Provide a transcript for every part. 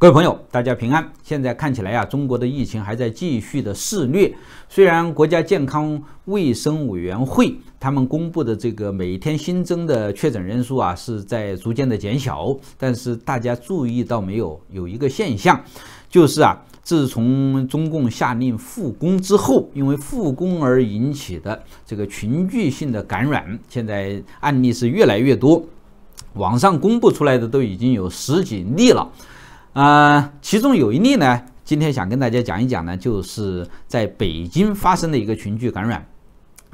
各位朋友，大家平安。现在看起来啊，中国的疫情还在继续的肆虐。虽然国家健康卫生委员会他们公布的这个每天新增的确诊人数啊，是在逐渐的减小，但是大家注意到没有？有一个现象，就是啊，自从中共下令复工之后，因为复工而引起的这个群聚性的感染，现在案例是越来越多。网上公布出来的都已经有十几例了。呃，其中有一例呢，今天想跟大家讲一讲呢，就是在北京发生的一个群聚感染。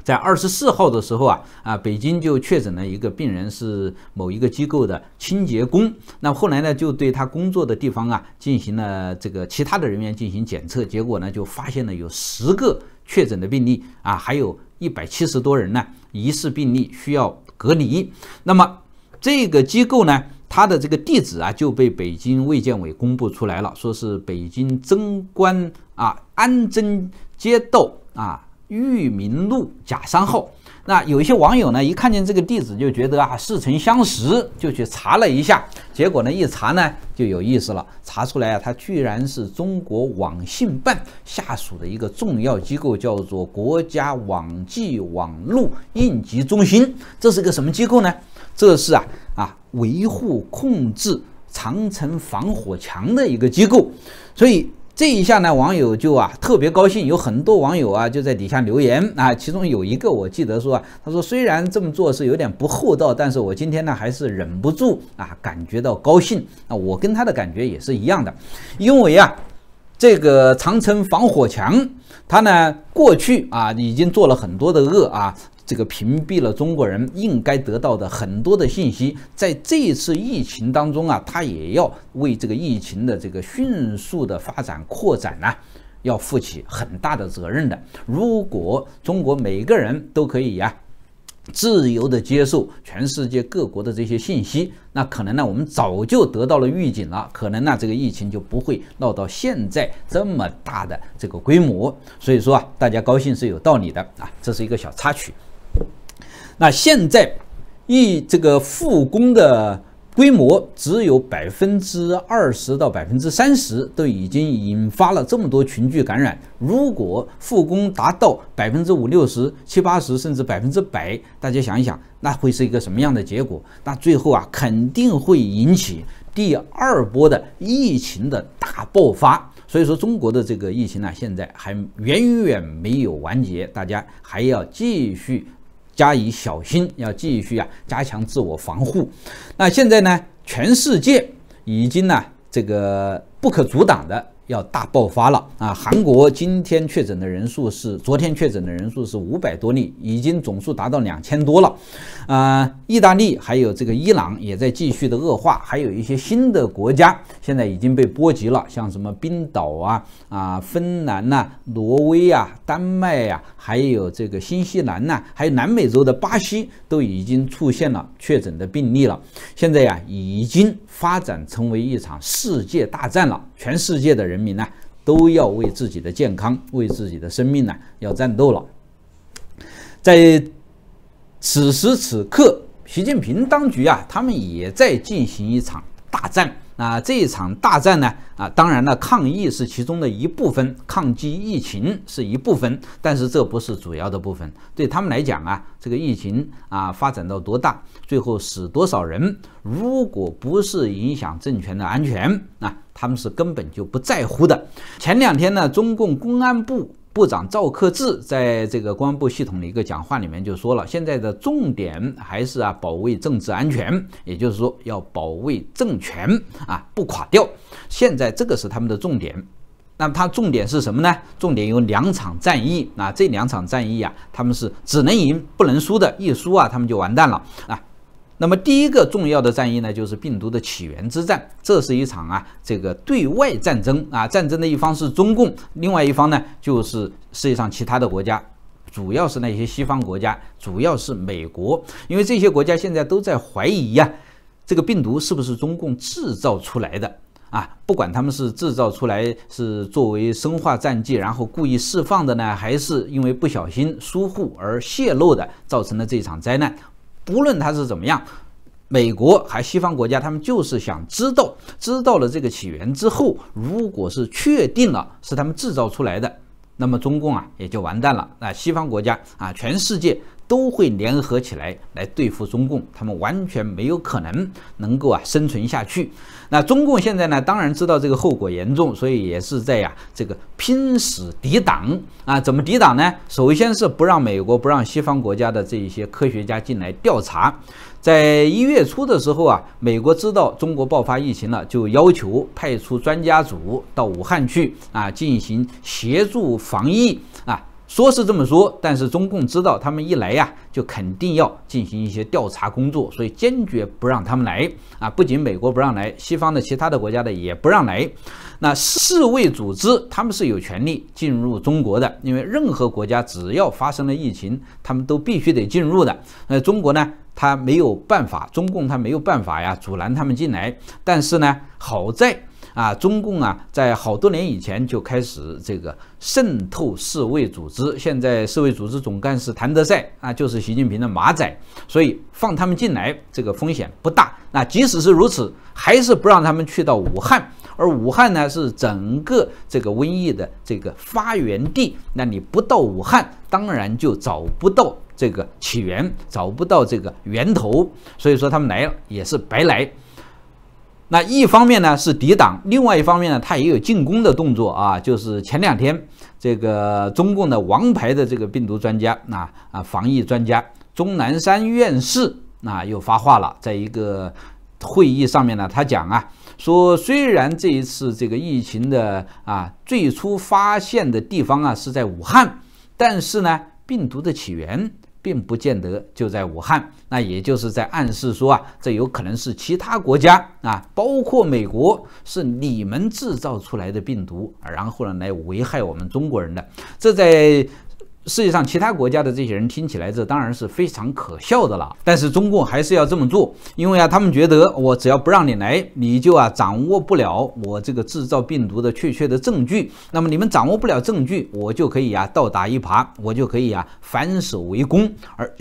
在二十四号的时候啊，啊，北京就确诊了一个病人是某一个机构的清洁工。那后来呢，就对他工作的地方啊，进行了这个其他的人员进行检测，结果呢，就发现了有十个确诊的病例啊，还有一百七十多人呢，疑似病例需要隔离。那么这个机构呢？他的这个地址啊，就被北京卫健委公布出来了，说是北京贞观啊安贞街道啊裕民路甲三号。那有一些网友呢，一看见这个地址就觉得啊，似曾相识，就去查了一下。结果呢，一查呢，就有意思了，查出来啊，它居然是中国网信办下属的一个重要机构，叫做国家网际网络应急中心。这是个什么机构呢？这是啊啊维护控制长城防火墙的一个机构，所以这一下呢，网友就啊特别高兴，有很多网友啊就在底下留言啊，其中有一个我记得说啊，他说虽然这么做是有点不厚道，但是我今天呢还是忍不住啊感觉到高兴，啊，我跟他的感觉也是一样的，因为啊这个长城防火墙它呢过去啊已经做了很多的恶啊。这个屏蔽了中国人应该得到的很多的信息，在这次疫情当中啊，他也要为这个疫情的这个迅速的发展扩展呢，要负起很大的责任的。如果中国每个人都可以啊，自由的接受全世界各国的这些信息，那可能呢，我们早就得到了预警了，可能呢，这个疫情就不会闹到现在这么大的这个规模。所以说啊，大家高兴是有道理的啊，这是一个小插曲。那现在，一这个复工的规模只有百分之二十到百分之三十，都已经引发了这么多群聚感染。如果复工达到百分之五六十、七八十，甚至百分之百，大家想一想，那会是一个什么样的结果？那最后啊，肯定会引起第二波的疫情的大爆发。所以说，中国的这个疫情呢，现在还远远没有完结，大家还要继续。加以小心，要继续啊，加强自我防护。那现在呢，全世界已经呢，这个不可阻挡的要大爆发了啊！韩国今天确诊的人数是昨天确诊的人数是五百多例，已经总数达到两千多了。啊，意大利还有这个伊朗也在继续的恶化，还有一些新的国家现在已经被波及了，像什么冰岛啊、啊芬兰呐、挪威啊、丹麦呀。还有这个新西兰呢，还有南美洲的巴西都已经出现了确诊的病例了。现在呀，已经发展成为一场世界大战了。全世界的人民呢，都要为自己的健康、为自己的生命呢，要战斗了。在此时此刻，习近平当局啊，他们也在进行一场大战。那这一场大战呢？啊，当然了，抗疫是其中的一部分，抗击疫情是一部分，但是这不是主要的部分。对他们来讲啊，这个疫情啊发展到多大，最后死多少人，如果不是影响政权的安全，啊，他们是根本就不在乎的。前两天呢，中共公安部。部长赵克志在这个公安部系统的一个讲话里面就说了，现在的重点还是啊保卫政治安全，也就是说要保卫政权啊不垮掉。现在这个是他们的重点，那么他重点是什么呢？重点有两场战役啊，这两场战役啊他们是只能赢不能输的，一输啊他们就完蛋了啊。那么第一个重要的战役呢，就是病毒的起源之战。这是一场啊，这个对外战争啊，战争的一方是中共，另外一方呢就是世界上其他的国家，主要是那些西方国家，主要是美国，因为这些国家现在都在怀疑呀，这个病毒是不是中共制造出来的啊？不管他们是制造出来是作为生化战剂，然后故意释放的呢，还是因为不小心疏忽而泄露的，造成了这场灾难。不论他是怎么样，美国还西方国家，他们就是想知道，知道了这个起源之后，如果是确定了是他们制造出来的，那么中共啊也就完蛋了。那西方国家啊，全世界。都会联合起来来对付中共，他们完全没有可能能够啊生存下去。那中共现在呢，当然知道这个后果严重，所以也是在呀这个拼死抵挡啊。怎么抵挡呢？首先是不让美国、不让西方国家的这一些科学家进来调查。在一月初的时候啊，美国知道中国爆发疫情了，就要求派出专家组到武汉去啊，进行协助防疫啊。说是这么说，但是中共知道他们一来呀，就肯定要进行一些调查工作，所以坚决不让他们来啊！不仅美国不让来，西方的其他的国家的也不让来。那世卫组织他们是有权利进入中国的，因为任何国家只要发生了疫情，他们都必须得进入的。那中国呢，他没有办法，中共他没有办法呀，阻拦他们进来。但是呢，好在。啊，中共啊，在好多年以前就开始这个渗透世卫组织。现在世卫组织总干事谭德赛啊，就是习近平的马仔，所以放他们进来，这个风险不大。那即使是如此，还是不让他们去到武汉，而武汉呢是整个这个瘟疫的这个发源地。那你不到武汉，当然就找不到这个起源，找不到这个源头。所以说，他们来了也是白来。那一方面呢是抵挡，另外一方面呢，它也有进攻的动作啊。就是前两天，这个中共的王牌的这个病毒专家，那啊，防疫专家钟南山院士，那又发话了，在一个会议上面呢，他讲啊，说虽然这一次这个疫情的啊最初发现的地方啊是在武汉，但是呢，病毒的起源。并不见得就在武汉，那也就是在暗示说啊，这有可能是其他国家啊，包括美国，是你们制造出来的病毒，然后呢来危害我们中国人的。这在。世界上其他国家的这些人听起来，这当然是非常可笑的了。但是中共还是要这么做，因为啊，他们觉得我只要不让你来，你就啊掌握不了我这个制造病毒的确切的证据。那么你们掌握不了证据，我就可以啊倒打一耙，我就可以啊反手为攻，而。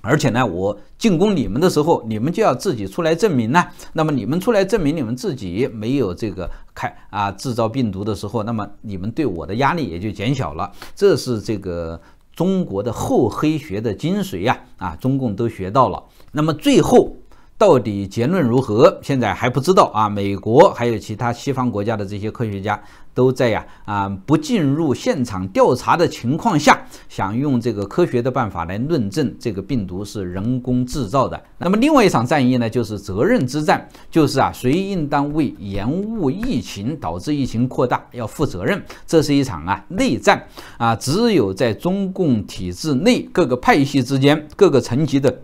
而且呢，我进攻你们的时候，你们就要自己出来证明呢。那么你们出来证明你们自己没有这个开啊制造病毒的时候，那么你们对我的压力也就减小了。这是这个中国的厚黑学的精髓呀！啊，中共都学到了。那么最后。到底结论如何？现在还不知道啊。美国还有其他西方国家的这些科学家都在呀啊，不进入现场调查的情况下，想用这个科学的办法来论证这个病毒是人工制造的。那么另外一场战役呢，就是责任之战，就是啊，谁应当为延误疫情导致疫情扩大要负责任？这是一场啊内战啊，只有在中共体制内各个派系之间、各个层级的。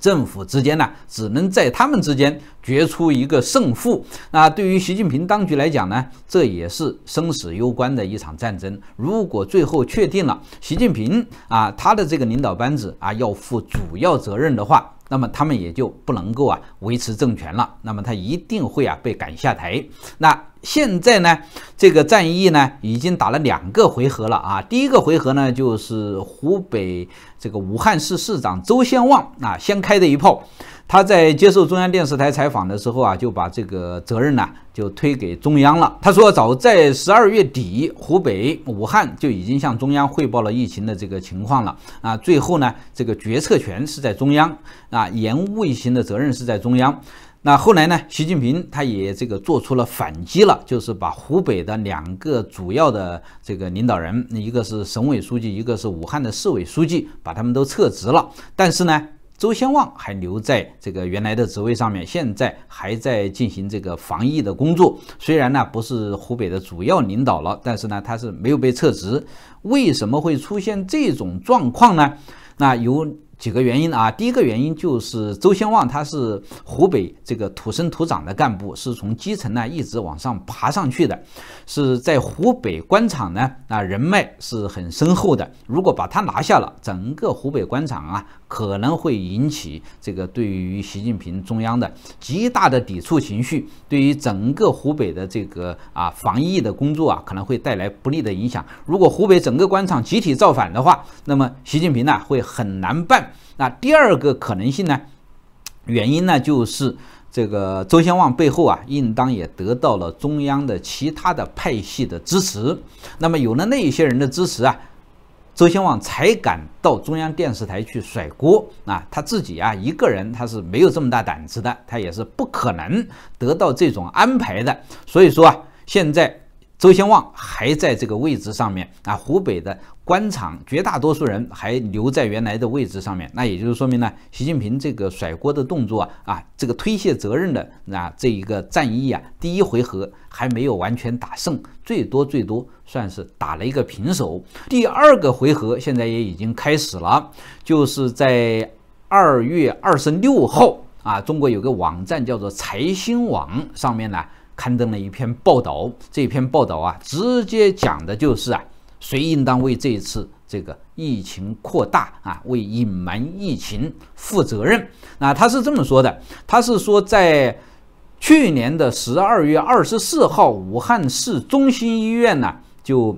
政府之间呢，只能在他们之间决出一个胜负。那对于习近平当局来讲呢，这也是生死攸关的一场战争。如果最后确定了习近平啊，他的这个领导班子啊，要负主要责任的话。那么他们也就不能够啊维持政权了，那么他一定会啊被赶下台。那现在呢，这个战役呢已经打了两个回合了啊，第一个回合呢就是湖北这个武汉市市长周先旺啊先开的一炮。他在接受中央电视台采访的时候啊，就把这个责任呢就推给中央了。他说，早在十二月底，湖北武汉就已经向中央汇报了疫情的这个情况了。啊，最后呢，这个决策权是在中央，啊，延误疫情的责任是在中央。那后来呢，习近平他也这个做出了反击了，就是把湖北的两个主要的这个领导人，一个是省委书记，一个是武汉的市委书记，把他们都撤职了。但是呢。周先旺还留在这个原来的职位上面，现在还在进行这个防疫的工作。虽然呢不是湖北的主要领导了，但是呢他是没有被撤职。为什么会出现这种状况呢？那由。几个原因啊，第一个原因就是周先旺，他是湖北这个土生土长的干部，是从基层呢一直往上爬上去的，是在湖北官场呢啊人脉是很深厚的。如果把他拿下了，整个湖北官场啊可能会引起这个对于习近平中央的极大的抵触情绪，对于整个湖北的这个啊防疫的工作啊可能会带来不利的影响。如果湖北整个官场集体造反的话，那么习近平呢会很难办。那第二个可能性呢？原因呢，就是这个周先旺背后啊，应当也得到了中央的其他的派系的支持。那么有了那一些人的支持啊，周先旺才敢到中央电视台去甩锅啊。他自己啊，一个人他是没有这么大胆子的，他也是不可能得到这种安排的。所以说啊，现在。周先旺还在这个位置上面啊，湖北的官场绝大多数人还留在原来的位置上面，那也就是说明呢，习近平这个甩锅的动作啊，啊，这个推卸责任的啊这一个战役啊，第一回合还没有完全打胜，最多最多算是打了一个平手。第二个回合现在也已经开始了，就是在二月二十六号啊，中国有个网站叫做财新网上面呢。刊登了一篇报道，这篇报道啊，直接讲的就是啊，谁应当为这一次这个疫情扩大啊，为隐瞒疫情负责任？那他是这么说的，他是说在去年的十二月二十四号，武汉市中心医院呢就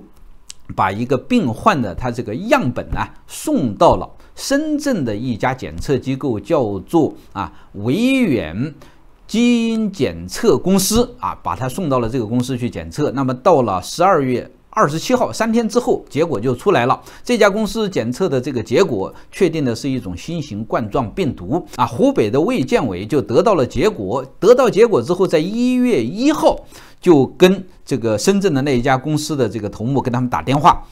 把一个病患的他这个样本呢送到了深圳的一家检测机构，叫做啊维远。基因检测公司啊，把他送到了这个公司去检测。那么到了十二月二十七号，三天之后，结果就出来了。这家公司检测的这个结果确定的是一种新型冠状病毒啊。湖北的卫健委就得到了结果，得到结果之后，在一月一号就跟这个深圳的那一家公司的这个头目跟他们打电话。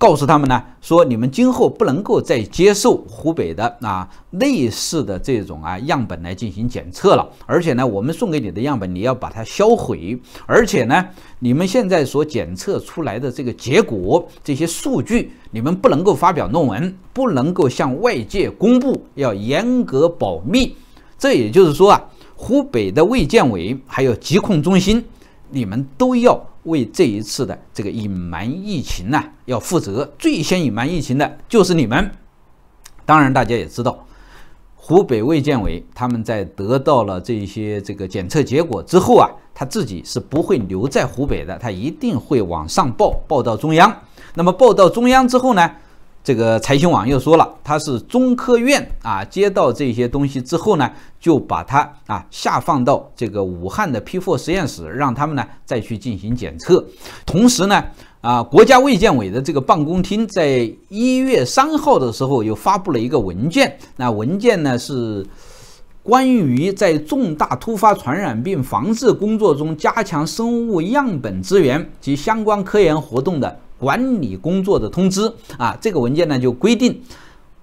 告诉他们呢，说你们今后不能够再接受湖北的啊类似的这种啊样本来进行检测了，而且呢，我们送给你的样本你要把它销毁，而且呢，你们现在所检测出来的这个结果这些数据，你们不能够发表论文，不能够向外界公布，要严格保密。这也就是说啊，湖北的卫健委还有疾控中心，你们都要。为这一次的这个隐瞒疫情呢，要负责。最先隐瞒疫情的就是你们。当然，大家也知道，湖北卫健委他们在得到了这些这个检测结果之后啊，他自己是不会留在湖北的，他一定会往上报，报到中央。那么报到中央之后呢？这个财新网又说了，它是中科院啊，接到这些东西之后呢，就把它啊下放到这个武汉的批货实验室，让他们呢再去进行检测。同时呢，啊国家卫健委的这个办公厅在一月三号的时候又发布了一个文件，那文件呢是关于在重大突发传染病防治工作中加强生物样本资源及相关科研活动的。管理工作的通知啊，这个文件呢就规定，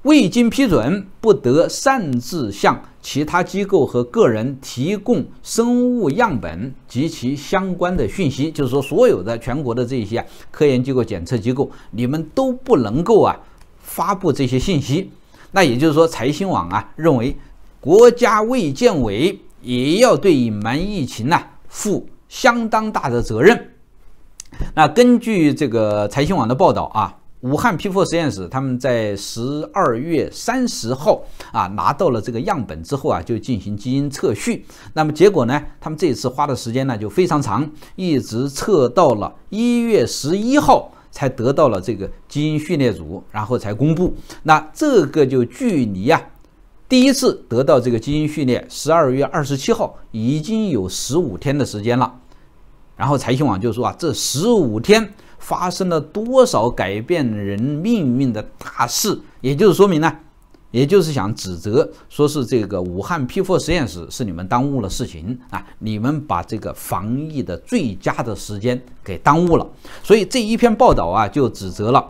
未经批准，不得擅自向其他机构和个人提供生物样本及其相关的信息。就是说，所有的全国的这些科研机构、检测机构，你们都不能够啊发布这些信息。那也就是说，财新网啊认为，国家卫健委也要对隐瞒疫情呢负相当大的责任。那根据这个财新网的报道啊，武汉皮肤实验室他们在十二月三十号啊拿到了这个样本之后啊，就进行基因测序。那么结果呢，他们这次花的时间呢就非常长，一直测到了一月十一号才得到了这个基因序列组，然后才公布。那这个就距离啊第一次得到这个基因序列十二月二十七号已经有十五天的时间了。然后财新网就说啊，这十五天发生了多少改变人命运的大事？也就是说明呢，也就是想指责，说是这个武汉批货实验室是你们耽误了事情啊，你们把这个防疫的最佳的时间给耽误了。所以这一篇报道啊，就指责了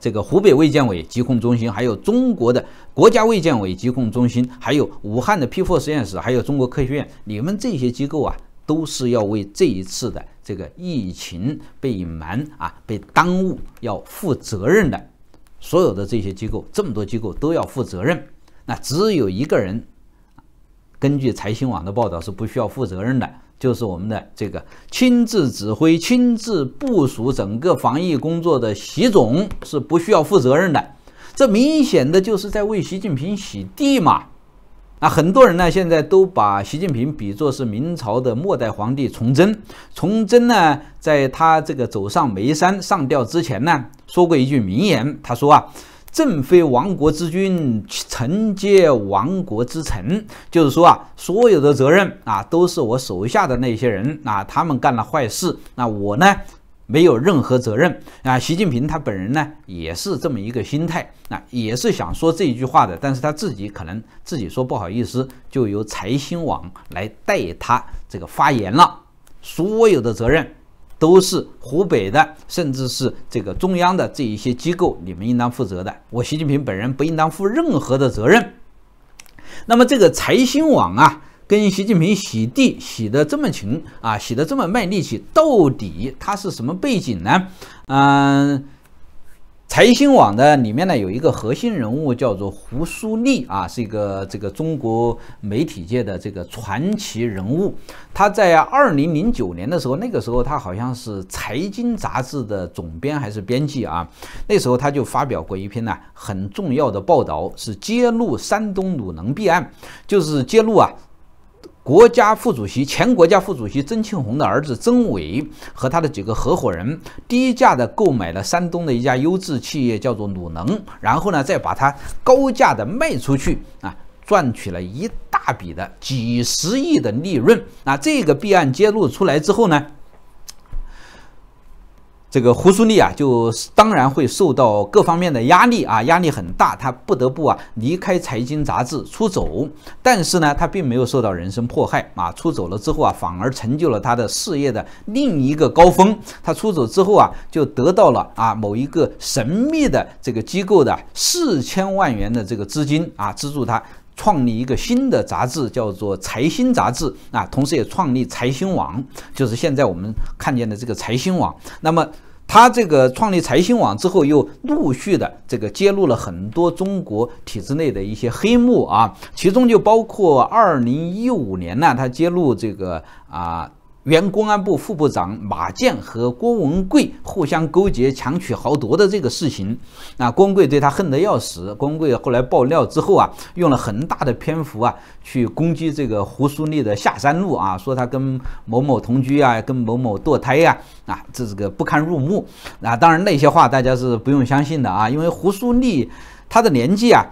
这个湖北卫健委疾控中心，还有中国的国家卫健委疾控中心，还有武汉的批货实验室，还有中国科学院，你们这些机构啊。都是要为这一次的这个疫情被隐瞒啊、被耽误要负责任的，所有的这些机构，这么多机构都要负责任。那只有一个人，根据财新网的报道是不需要负责任的，就是我们的这个亲自指挥、亲自部署整个防疫工作的习总是不需要负责任的。这明显的就是在为习近平洗地嘛。那很多人呢，现在都把习近平比作是明朝的末代皇帝崇祯。崇祯呢，在他这个走上眉山上吊之前呢，说过一句名言，他说啊：“朕非亡国之君，臣皆亡国之臣。”就是说啊，所有的责任啊，都是我手下的那些人啊，他们干了坏事，那我呢？没有任何责任啊！习近平他本人呢，也是这么一个心态，那也是想说这一句话的。但是他自己可能自己说不好意思，就由财新网来代他这个发言了。所有的责任都是湖北的，甚至是这个中央的这一些机构，你们应当负责的。我习近平本人不应当负任何的责任。那么这个财新网啊。跟习近平洗地洗得这么勤啊，洗得这么卖力气，到底他是什么背景呢？嗯，财新网的里面呢有一个核心人物叫做胡舒立啊，是一个这个中国媒体界的这个传奇人物。他在二零零九年的时候，那个时候他好像是财经杂志的总编还是编辑啊，那时候他就发表过一篇呢很重要的报道，是揭露山东鲁能弊案，就是揭露啊。国家副主席、前国家副主席曾庆红的儿子曾伟和他的几个合伙人低价的购买了山东的一家优质企业，叫做鲁能，然后呢，再把它高价的卖出去，啊，赚取了一大笔的几十亿的利润。那这个弊案揭露出来之后呢？这个胡舒立啊，就当然会受到各方面的压力啊，压力很大，他不得不啊离开财经杂志出走。但是呢，他并没有受到人身迫害啊，出走了之后啊，反而成就了他的事业的另一个高峰。他出走之后啊，就得到了啊某一个神秘的这个机构的四千万元的这个资金啊资助他。创立一个新的杂志叫做《财新杂志》啊，同时也创立财新网，就是现在我们看见的这个财新网。那么他这个创立财新网之后，又陆续的这个揭露了很多中国体制内的一些黑幕啊，其中就包括二零一五年呢，他揭露这个啊。原公安部副部长马建和郭文贵互相勾结、强取豪夺的这个事情，那郭文贵对他恨得要死。郭文贵后来爆料之后啊，用了很大的篇幅啊，去攻击这个胡淑丽的下山路啊，说他跟某某同居啊，跟某某堕胎呀，啊，这这个不堪入目。啊，当然那些话大家是不用相信的啊，因为胡淑丽她的年纪啊。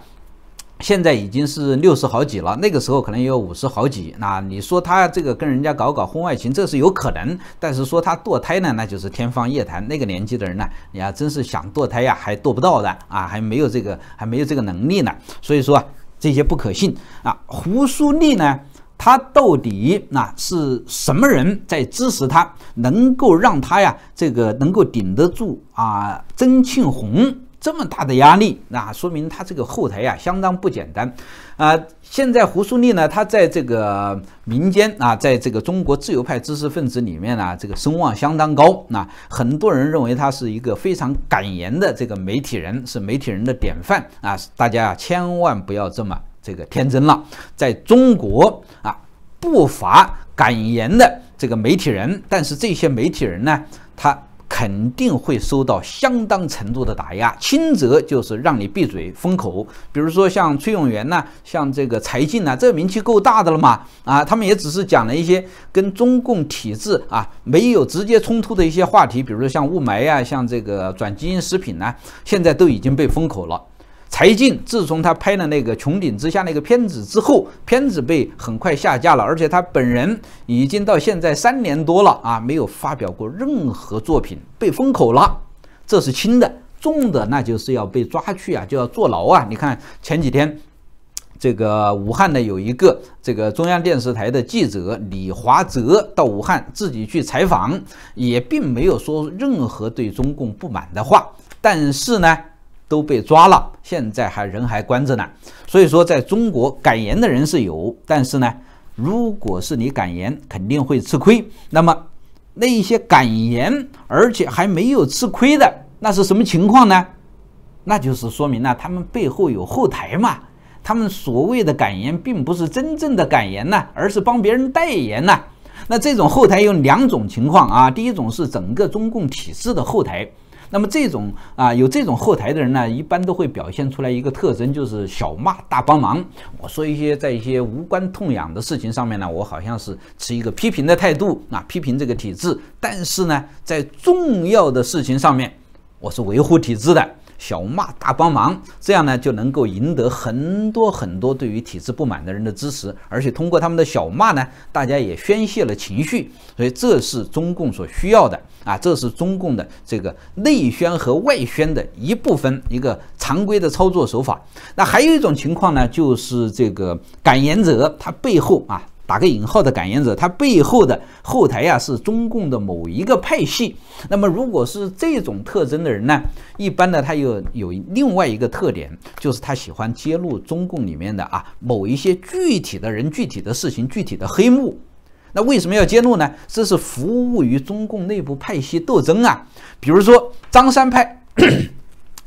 现在已经是六十好几了，那个时候可能也有五十好几。那你说他这个跟人家搞搞婚外情，这是有可能；但是说他堕胎呢，那就是天方夜谭。那个年纪的人呢，你还真是想堕胎呀，还堕不到的啊，还没有这个，还没有这个能力呢。所以说这些不可信啊。胡淑立呢，他到底那是什么人在支持他，能够让他呀这个能够顶得住啊？曾庆红。这么大的压力，那说明他这个后台呀相当不简单。啊，现在胡舒立呢，他在这个民间啊，在这个中国自由派知识分子里面呢，这个声望相当高。那很多人认为他是一个非常敢言的这个媒体人，是媒体人的典范啊。大家千万不要这么这个天真了，在中国啊不乏敢言的这个媒体人，但是这些媒体人呢，他。肯定会受到相当程度的打压，轻则就是让你闭嘴、封口。比如说像崔永元呢，像这个柴静呢，这名气够大的了嘛？啊，他们也只是讲了一些跟中共体制啊没有直接冲突的一些话题，比如说像雾霾呀，像这个转基因食品呢，现在都已经被封口了。柴静自从他拍了那个穹顶之下那个片子之后，片子被很快下架了，而且他本人已经到现在三年多了啊，没有发表过任何作品，被封口了。这是轻的，重的那就是要被抓去啊，就要坐牢啊。你看前几天这个武汉呢有一个这个中央电视台的记者李华泽到武汉自己去采访，也并没有说任何对中共不满的话，但是呢。都被抓了，现在还人还关着呢。所以说，在中国敢言的人是有，但是呢，如果是你敢言，肯定会吃亏。那么，那一些敢言而且还没有吃亏的，那是什么情况呢？那就是说明了他们背后有后台嘛。他们所谓的敢言，并不是真正的敢言呐，而是帮别人代言呐。那这种后台有两种情况啊，第一种是整个中共体制的后台。那么这种啊，有这种后台的人呢，一般都会表现出来一个特征，就是小骂大帮忙。我说一些在一些无关痛痒的事情上面呢，我好像是持一个批评的态度，啊，批评这个体制；但是呢，在重要的事情上面，我是维护体制的。小骂大帮忙，这样呢就能够赢得很多很多对于体制不满的人的支持，而且通过他们的小骂呢，大家也宣泄了情绪，所以这是中共所需要的啊，这是中共的这个内宣和外宣的一部分一个常规的操作手法。那还有一种情况呢，就是这个感言者他背后啊。打个引号的感言者，他背后的后台呀是中共的某一个派系。那么，如果是这种特征的人呢，一般呢他又有另外一个特点，就是他喜欢揭露中共里面的啊某一些具体的人、具体的事情、具体的黑幕。那为什么要揭露呢？这是服务于中共内部派系斗争啊。比如说张三派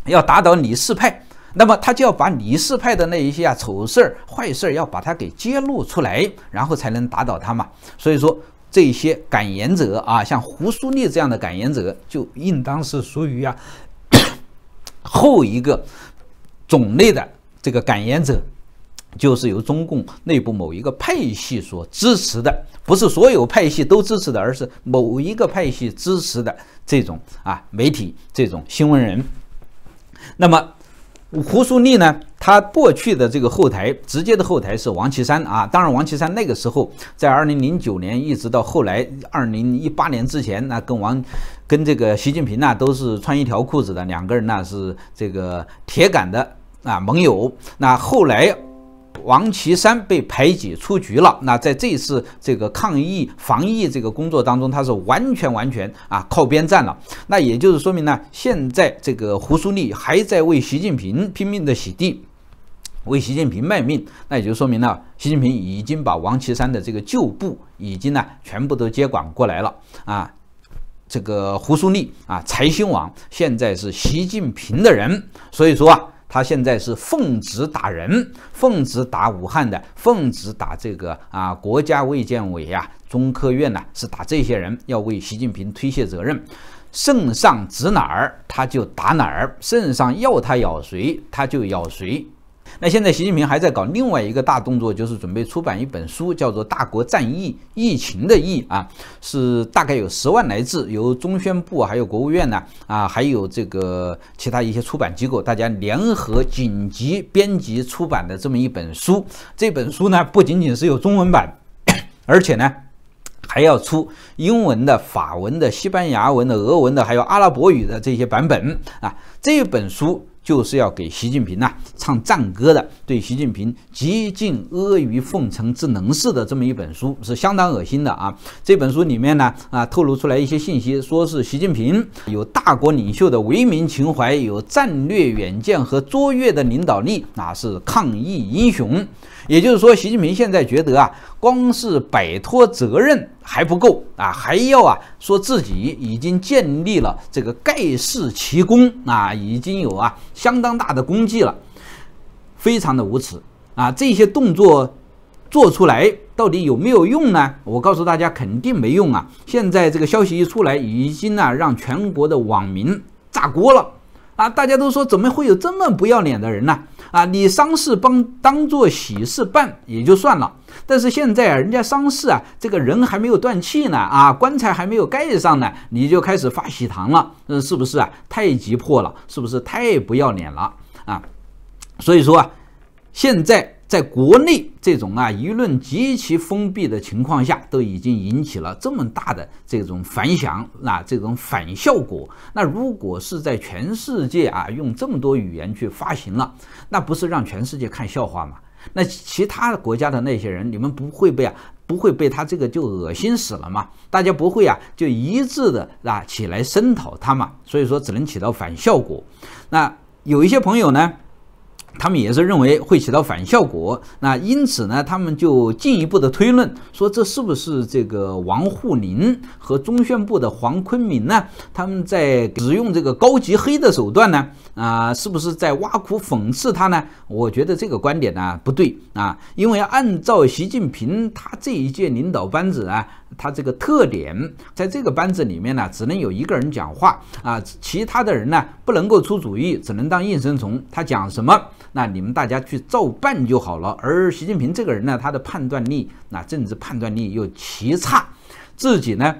要打倒李四派。那么他就要把李氏派的那一些啊丑事儿、坏事儿要把它给揭露出来，然后才能打倒他嘛。所以说，这些感言者啊，像胡苏立这样的感言者，就应当是属于啊 后一个种类的这个感言者，就是由中共内部某一个派系所支持的，不是所有派系都支持的，而是某一个派系支持的这种啊媒体、这种新闻人。那么。胡素丽呢？他过去的这个后台，直接的后台是王岐山啊。当然，王岐山那个时候，在二零零九年一直到后来二零一八年之前，那跟王、跟这个习近平呢，都是穿一条裤子的，两个人呢是这个铁杆的啊盟友。那后来。王岐山被排挤出局了。那在这次这个抗疫、防疫这个工作当中，他是完全、完全啊靠边站了。那也就是说明呢，现在这个胡书立还在为习近平拼命的洗地，为习近平卖命。那也就说明了，习近平已经把王岐山的这个旧部已经呢全部都接管过来了。啊，这个胡书立啊，财新网现在是习近平的人。所以说啊。他现在是奉旨打人，奉旨打武汉的，奉旨打这个啊国家卫健委呀，中科院呢是打这些人，要为习近平推卸责任。圣上指哪儿，他就打哪儿；圣上要他咬谁，他就咬谁。那现在习近平还在搞另外一个大动作，就是准备出版一本书，叫做《大国战疫》，疫情的疫啊，是大概有十万来字，由中宣部还有国务院呢，啊，还有这个其他一些出版机构，大家联合紧急编辑出版的这么一本书。这本书呢，不仅仅是有中文版，而且呢，还要出英文的、法文的、西班牙文的、俄文的，还有阿拉伯语的这些版本啊。这本书。就是要给习近平呐唱赞歌的，对习近平极尽阿谀奉承之能事的这么一本书是相当恶心的啊！这本书里面呢啊透露出来一些信息，说是习近平有大国领袖的为民情怀，有战略远见和卓越的领导力啊，是抗疫英雄。也就是说，习近平现在觉得啊，光是摆脱责任。还不够啊！还要啊，说自己已经建立了这个盖世奇功啊，已经有啊相当大的功绩了，非常的无耻啊！这些动作做出来到底有没有用呢？我告诉大家，肯定没用啊！现在这个消息一出来，已经呢让全国的网民炸锅了啊！大家都说，怎么会有这么不要脸的人呢？啊，你丧事帮当做喜事办也就算了，但是现在啊，人家丧事啊，这个人还没有断气呢，啊，棺材还没有盖上呢，你就开始发喜糖了，嗯，是不是啊？太急迫了，是不是太不要脸了啊？所以说啊，现在。在国内这种啊舆论极其封闭的情况下，都已经引起了这么大的这种反响，那这种反效果，那如果是在全世界啊用这么多语言去发行了，那不是让全世界看笑话吗？那其他国家的那些人，你们不会被啊不会被他这个就恶心死了吗？大家不会啊就一致的啊起来声讨他嘛？所以说只能起到反效果。那有一些朋友呢？他们也是认为会起到反效果，那因此呢，他们就进一步的推论说，这是不是这个王沪宁和中宣部的黄坤明呢？他们在使用这个高级黑的手段呢？啊，是不是在挖苦讽刺他呢？我觉得这个观点呢不对啊，因为按照习近平他这一届领导班子啊。他这个特点，在这个班子里面呢，只能有一个人讲话啊，其他的人呢不能够出主意，只能当应声虫。他讲什么，那你们大家去照办就好了。而习近平这个人呢，他的判断力，那政治判断力又极差，自己呢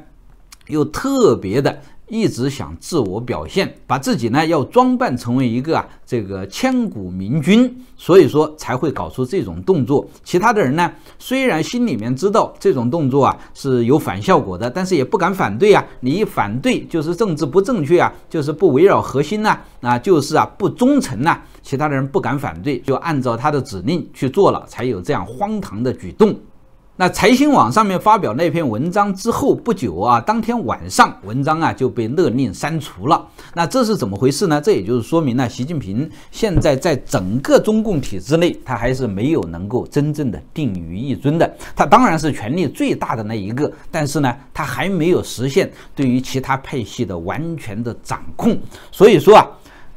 又特别的。一直想自我表现，把自己呢要装扮成为一个啊这个千古明君，所以说才会搞出这种动作。其他的人呢，虽然心里面知道这种动作啊是有反效果的，但是也不敢反对啊。你一反对就是政治不正确啊，就是不围绕核心呐，啊就是啊不忠诚呐。其他的人不敢反对，就按照他的指令去做了，才有这样荒唐的举动。那财新网上面发表那篇文章之后不久啊，当天晚上文章啊就被勒令删除了。那这是怎么回事呢？这也就是说明了习近平现在在整个中共体制内，他还是没有能够真正的定于一尊的。他当然是权力最大的那一个，但是呢，他还没有实现对于其他派系的完全的掌控。所以说啊。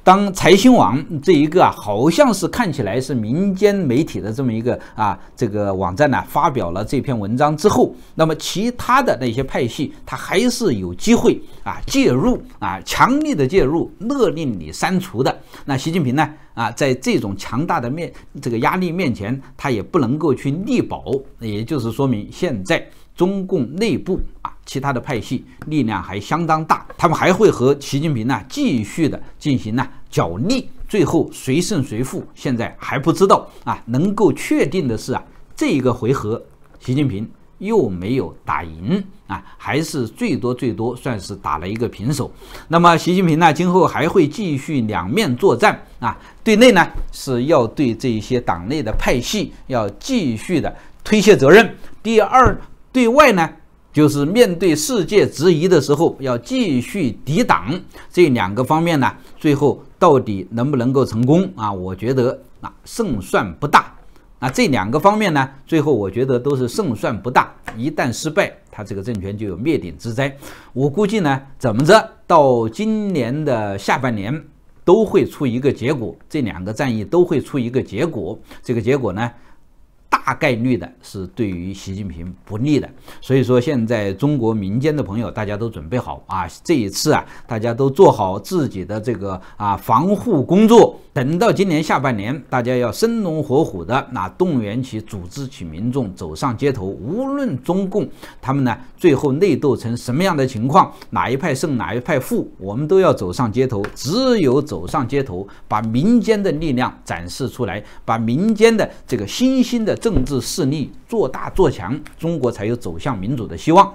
当财新网这一个啊，好像是看起来是民间媒体的这么一个啊这个网站呢，发表了这篇文章之后，那么其他的那些派系，他还是有机会啊介入啊，强力的介入，勒令你删除的。那习近平呢啊，在这种强大的面这个压力面前，他也不能够去力保，也就是说明现在中共内部啊，其他的派系力量还相当大，他们还会和习近平呢继续的进行呢。角力，最后谁胜谁负，现在还不知道啊。能够确定的是啊，这一个回合，习近平又没有打赢啊，还是最多最多算是打了一个平手。那么，习近平呢，今后还会继续两面作战啊。对内呢，是要对这些党内的派系要继续的推卸责任。第二，对外呢。就是面对世界质疑的时候，要继续抵挡这两个方面呢，最后到底能不能够成功啊？我觉得啊，胜算不大。那这两个方面呢，最后我觉得都是胜算不大。一旦失败，他这个政权就有灭顶之灾。我估计呢，怎么着，到今年的下半年都会出一个结果，这两个战役都会出一个结果。这个结果呢？大概率的是对于习近平不利的，所以说现在中国民间的朋友，大家都准备好啊，这一次啊，大家都做好自己的这个啊防护工作。等到今年下半年，大家要生龙活虎的，那动员起、组织起民众走上街头。无论中共他们呢，最后内斗成什么样的情况，哪一派胜哪一派负，我们都要走上街头。只有走上街头，把民间的力量展示出来，把民间的这个新兴的政治势力做大做强，中国才有走向民主的希望。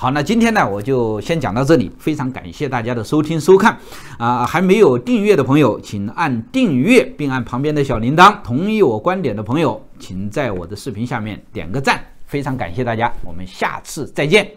好，那今天呢，我就先讲到这里。非常感谢大家的收听收看，啊，还没有订阅的朋友，请按订阅，并按旁边的小铃铛。同意我观点的朋友，请在我的视频下面点个赞。非常感谢大家，我们下次再见。